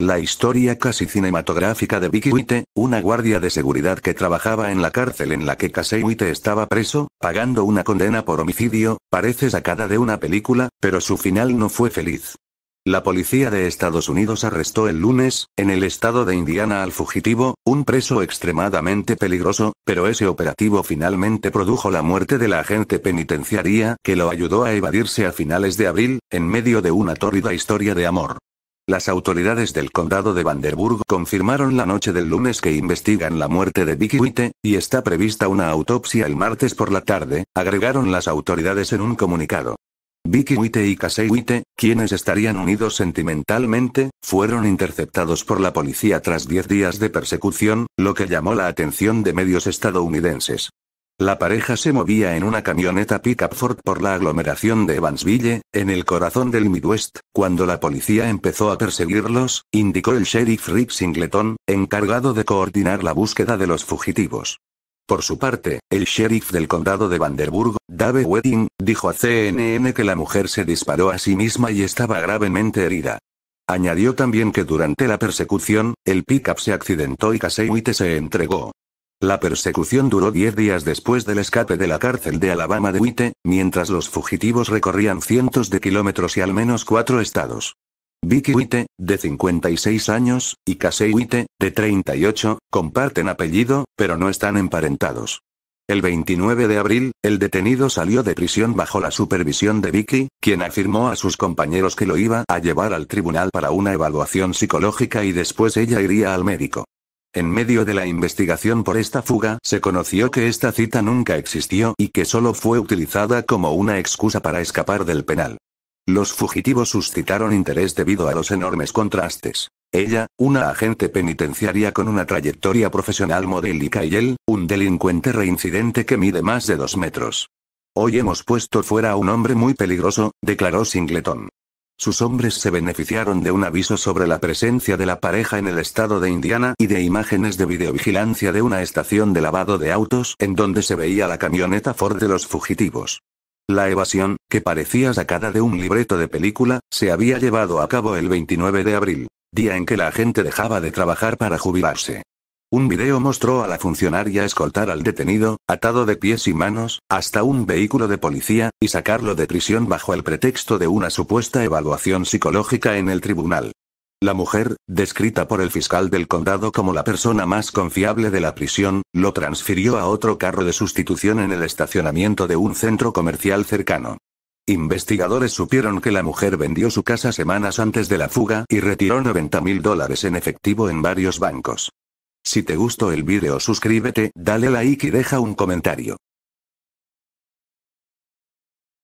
La historia casi cinematográfica de Vicky Witte, una guardia de seguridad que trabajaba en la cárcel en la que Casey Witte estaba preso, pagando una condena por homicidio, parece sacada de una película, pero su final no fue feliz. La policía de Estados Unidos arrestó el lunes, en el estado de Indiana al fugitivo, un preso extremadamente peligroso, pero ese operativo finalmente produjo la muerte de la agente penitenciaria que lo ayudó a evadirse a finales de abril, en medio de una tórrida historia de amor. Las autoridades del condado de Vanderburg confirmaron la noche del lunes que investigan la muerte de Vicky Witte, y está prevista una autopsia el martes por la tarde, agregaron las autoridades en un comunicado. Vicky Witte y Casey Witte, quienes estarían unidos sentimentalmente, fueron interceptados por la policía tras 10 días de persecución, lo que llamó la atención de medios estadounidenses. La pareja se movía en una camioneta pickup Ford por la aglomeración de Evansville, en el corazón del Midwest, cuando la policía empezó a perseguirlos, indicó el sheriff Rick Singleton, encargado de coordinar la búsqueda de los fugitivos. Por su parte, el sheriff del condado de Vanderburg, Dave Wedding, dijo a CNN que la mujer se disparó a sí misma y estaba gravemente herida. Añadió también que durante la persecución, el pickup se accidentó y Witte se entregó. La persecución duró 10 días después del escape de la cárcel de Alabama de Witte, mientras los fugitivos recorrían cientos de kilómetros y al menos cuatro estados. Vicky Witte, de 56 años, y Casey Witte, de 38, comparten apellido, pero no están emparentados. El 29 de abril, el detenido salió de prisión bajo la supervisión de Vicky, quien afirmó a sus compañeros que lo iba a llevar al tribunal para una evaluación psicológica y después ella iría al médico. En medio de la investigación por esta fuga, se conoció que esta cita nunca existió y que solo fue utilizada como una excusa para escapar del penal. Los fugitivos suscitaron interés debido a los enormes contrastes. Ella, una agente penitenciaria con una trayectoria profesional modélica y él, un delincuente reincidente que mide más de dos metros. Hoy hemos puesto fuera a un hombre muy peligroso, declaró Singleton. Sus hombres se beneficiaron de un aviso sobre la presencia de la pareja en el estado de Indiana y de imágenes de videovigilancia de una estación de lavado de autos en donde se veía la camioneta Ford de los fugitivos. La evasión, que parecía sacada de un libreto de película, se había llevado a cabo el 29 de abril, día en que la gente dejaba de trabajar para jubilarse. Un video mostró a la funcionaria escoltar al detenido, atado de pies y manos, hasta un vehículo de policía, y sacarlo de prisión bajo el pretexto de una supuesta evaluación psicológica en el tribunal. La mujer, descrita por el fiscal del condado como la persona más confiable de la prisión, lo transfirió a otro carro de sustitución en el estacionamiento de un centro comercial cercano. Investigadores supieron que la mujer vendió su casa semanas antes de la fuga y retiró 90 mil dólares en efectivo en varios bancos. Si te gustó el video suscríbete, dale like y deja un comentario.